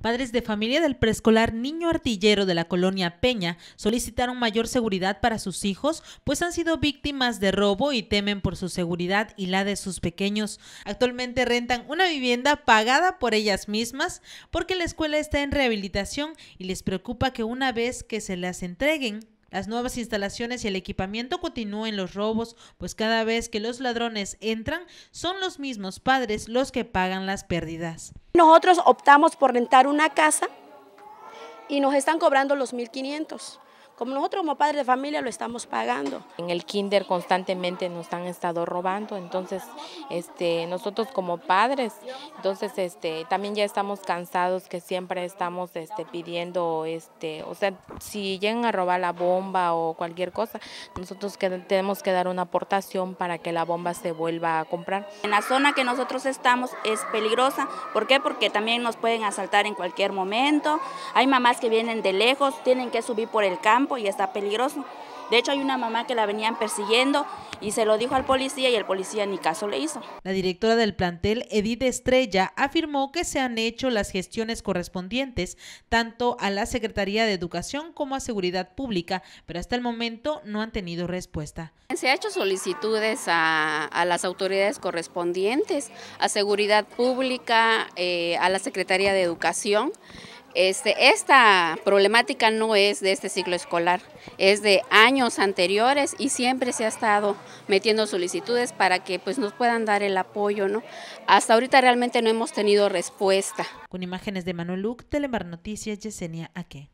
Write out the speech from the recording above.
Padres de familia del preescolar Niño Artillero de la colonia Peña solicitaron mayor seguridad para sus hijos, pues han sido víctimas de robo y temen por su seguridad y la de sus pequeños. Actualmente rentan una vivienda pagada por ellas mismas porque la escuela está en rehabilitación y les preocupa que una vez que se las entreguen, las nuevas instalaciones y el equipamiento continúen los robos, pues cada vez que los ladrones entran, son los mismos padres los que pagan las pérdidas. Nosotros optamos por rentar una casa y nos están cobrando los 1.500 como nosotros como padres de familia lo estamos pagando. En el kinder constantemente nos han estado robando, entonces este, nosotros como padres, entonces este, también ya estamos cansados que siempre estamos este, pidiendo, este, o sea, si llegan a robar la bomba o cualquier cosa, nosotros tenemos que dar una aportación para que la bomba se vuelva a comprar. En la zona que nosotros estamos es peligrosa, ¿por qué? Porque también nos pueden asaltar en cualquier momento, hay mamás que vienen de lejos, tienen que subir por el campo, y está peligroso. De hecho, hay una mamá que la venían persiguiendo y se lo dijo al policía y el policía ni caso le hizo. La directora del plantel, Edith Estrella, afirmó que se han hecho las gestiones correspondientes tanto a la Secretaría de Educación como a Seguridad Pública, pero hasta el momento no han tenido respuesta. Se han hecho solicitudes a, las autoridades correspondientes, a Seguridad Pública, eh, a la Secretaría de Educación. Este, esta problemática no es de este ciclo escolar, es de años anteriores y siempre se ha estado metiendo solicitudes para que pues, nos puedan dar el apoyo. ¿no? Hasta ahorita realmente no hemos tenido respuesta. Con imágenes de Manuel Luc, Telemar Noticias, Yesenia Aque.